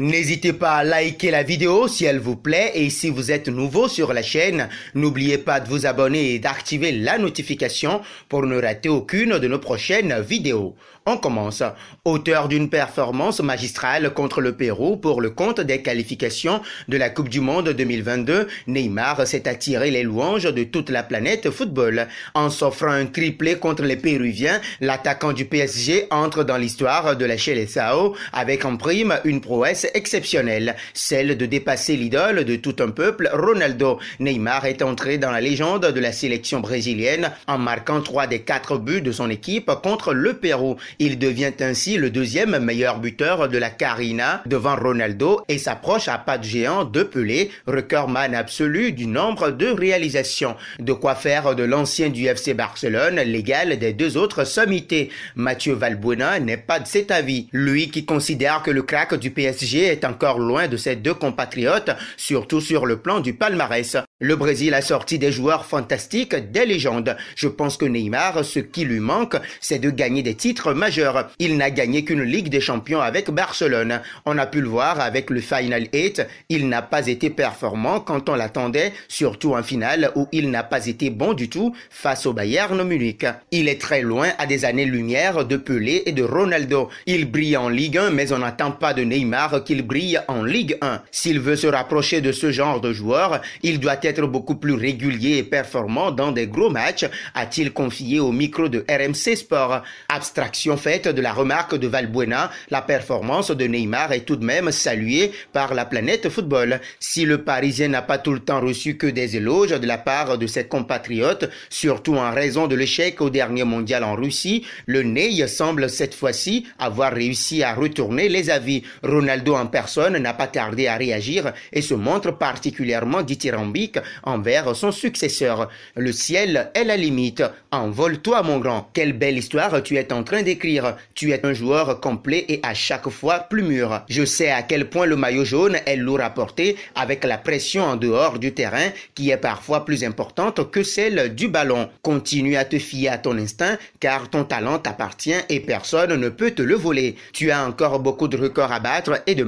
N'hésitez pas à liker la vidéo si elle vous plaît et si vous êtes nouveau sur la chaîne, n'oubliez pas de vous abonner et d'activer la notification pour ne rater aucune de nos prochaines vidéos. On commence. Auteur d'une performance magistrale contre le Pérou pour le compte des qualifications de la Coupe du Monde 2022, Neymar s'est attiré les louanges de toute la planète football. En s'offrant un triplé contre les Péruviens, l'attaquant du PSG entre dans l'histoire de la Sao avec en prime une prouesse exceptionnelle, celle de dépasser l'idole de tout un peuple, Ronaldo. Neymar est entré dans la légende de la sélection brésilienne en marquant trois des quatre buts de son équipe contre le Pérou. Il devient ainsi le deuxième meilleur buteur de la Carina devant Ronaldo et s'approche à pas de géant de Pelé, recordman absolu du nombre de réalisations. De quoi faire de l'ancien du FC Barcelone, l'égal des deux autres sommités. Mathieu Valbuena n'est pas de cet avis. Lui qui considère que le crack du PSG est encore loin de ses deux compatriotes, surtout sur le plan du palmarès. Le Brésil a sorti des joueurs fantastiques, des légendes. Je pense que Neymar, ce qui lui manque, c'est de gagner des titres majeurs. Il n'a gagné qu'une Ligue des Champions avec Barcelone. On a pu le voir avec le Final 8. Il n'a pas été performant quand on l'attendait, surtout en finale où il n'a pas été bon du tout face au Bayern Munich. Il est très loin à des années-lumière de Pelé et de Ronaldo. Il brille en Ligue 1, mais on n'attend pas de Neymar qu'il brille en Ligue 1. S'il veut se rapprocher de ce genre de joueur, il doit être beaucoup plus régulier et performant dans des gros matchs, a-t-il confié au micro de RMC Sport. Abstraction faite de la remarque de Valbuena, la performance de Neymar est tout de même saluée par la planète football. Si le Parisien n'a pas tout le temps reçu que des éloges de la part de ses compatriotes, surtout en raison de l'échec au dernier mondial en Russie, le Ney semble cette fois-ci avoir réussi à retourner les avis. Ronaldo en personne n'a pas tardé à réagir et se montre particulièrement dithyrambique envers son successeur. Le ciel est la limite. Envole-toi, mon grand. Quelle belle histoire tu es en train d'écrire. Tu es un joueur complet et à chaque fois plus mûr. Je sais à quel point le maillot jaune est lourd à porter avec la pression en dehors du terrain qui est parfois plus importante que celle du ballon. Continue à te fier à ton instinct car ton talent t'appartient et personne ne peut te le voler. Tu as encore beaucoup de records à battre et de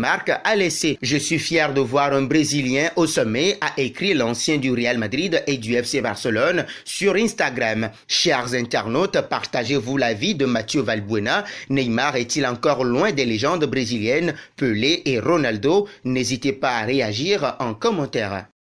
a laissé. Je suis fier de voir un Brésilien au sommet, a écrit l'ancien du Real Madrid et du FC Barcelone sur Instagram. Chers internautes, partagez-vous l'avis de Mathieu Valbuena. Neymar est-il encore loin des légendes brésiliennes Pelé et Ronaldo N'hésitez pas à réagir en commentaire.